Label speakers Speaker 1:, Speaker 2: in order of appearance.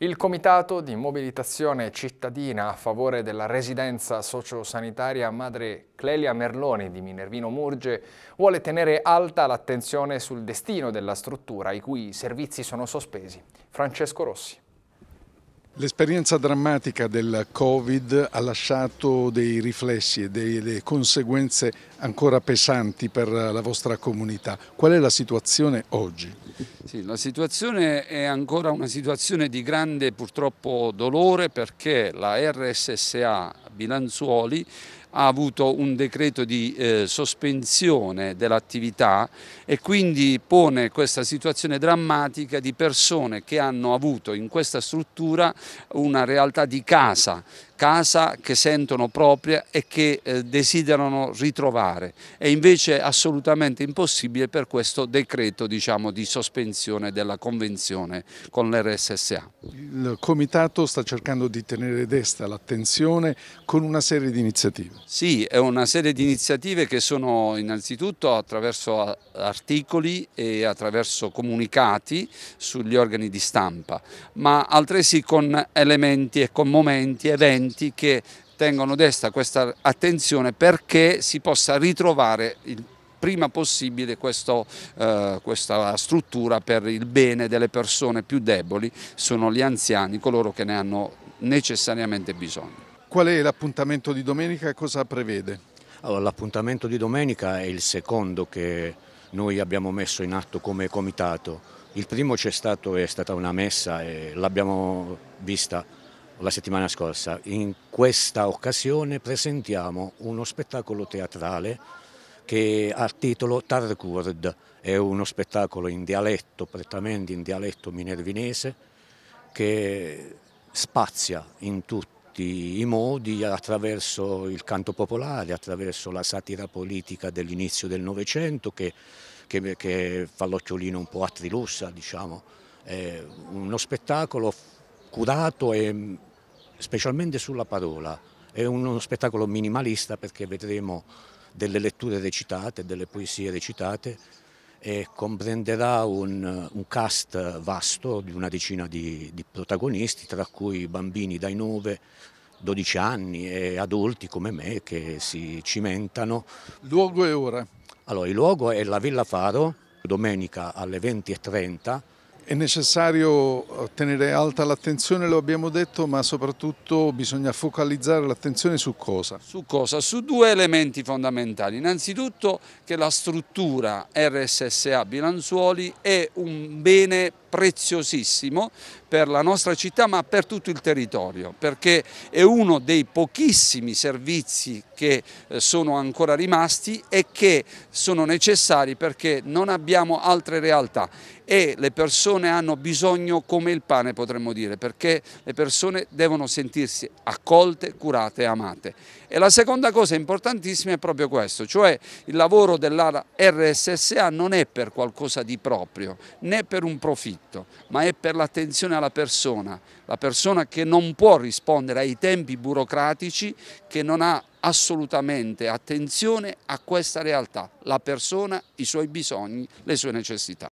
Speaker 1: Il Comitato di Mobilitazione Cittadina a favore della residenza sociosanitaria Madre Clelia Merloni di Minervino Murge vuole tenere alta l'attenzione sul destino della struttura i cui servizi sono sospesi. Francesco
Speaker 2: Rossi. L'esperienza drammatica del Covid ha lasciato dei riflessi e delle conseguenze ancora pesanti per la vostra comunità. Qual è la situazione oggi?
Speaker 1: Sì, la situazione è ancora una situazione di grande purtroppo dolore perché la RSSA Bilanzuoli ha avuto un decreto di eh, sospensione dell'attività e quindi pone questa situazione drammatica di persone che hanno avuto in questa struttura una realtà di casa casa che sentono propria e che eh, desiderano ritrovare. È invece assolutamente impossibile per questo decreto diciamo, di sospensione della convenzione con l'RSSA.
Speaker 2: Il Comitato sta cercando di tenere desta l'attenzione con una serie di iniziative.
Speaker 1: Sì, è una serie di iniziative che sono innanzitutto attraverso articoli e attraverso comunicati sugli organi di stampa, ma altresì con elementi e con momenti, eventi che tengono desta questa attenzione perché si possa ritrovare il prima possibile questo, eh, questa struttura per il bene delle persone più deboli, sono gli anziani, coloro che ne hanno necessariamente bisogno.
Speaker 2: Qual è l'appuntamento
Speaker 1: di
Speaker 3: domenica e cosa prevede? l'appuntamento di domenica è il secondo che noi abbiamo messo in atto come comitato. Il primo c'è stato, è stata una messa e l'abbiamo vista la settimana scorsa. In questa occasione presentiamo uno spettacolo teatrale che ha titolo Tarkurd, è uno spettacolo in dialetto, prettamente in dialetto minervinese, che spazia in tutto tutti i modi attraverso il canto popolare, attraverso la satira politica dell'inizio del Novecento che, che, che, fa l'occhiolino un po' a Trilussa, diciamo. È uno spettacolo curato e, mm, specialmente sulla parola, è uno spettacolo minimalista perché vedremo delle letture recitate, delle poesie recitate e comprenderà un, un, cast vasto di una decina di, di protagonisti, tra cui bambini dai 9 12 anni e adulti come me che si cimentano. Luogo e ora? Allora, il luogo è la Villa Faro, domenica alle 20.30. È necessario tenere
Speaker 2: alta l'attenzione, lo abbiamo detto, ma soprattutto bisogna focalizzare l'attenzione su cosa? Su
Speaker 1: cosa? Su due elementi fondamentali. Innanzitutto che la struttura RSSA Bilanzuoli è un bene preziosissimo per la nostra città ma per tutto il territorio perché è uno dei pochissimi servizi che eh, sono ancora rimasti e che sono necessari perché non abbiamo altre realtà e le persone hanno bisogno come il pane potremmo dire perché le persone devono sentirsi accolte, curate amate. E la seconda cosa importantissima è proprio questo, cioè il lavoro della RSSA non è per qualcosa di proprio né per un profitto diritto, ma è per l'attenzione alla persona, la persona che non può rispondere ai tempi burocratici, che non ha assolutamente attenzione a questa realtà, la persona, i suoi bisogni, le sue necessità.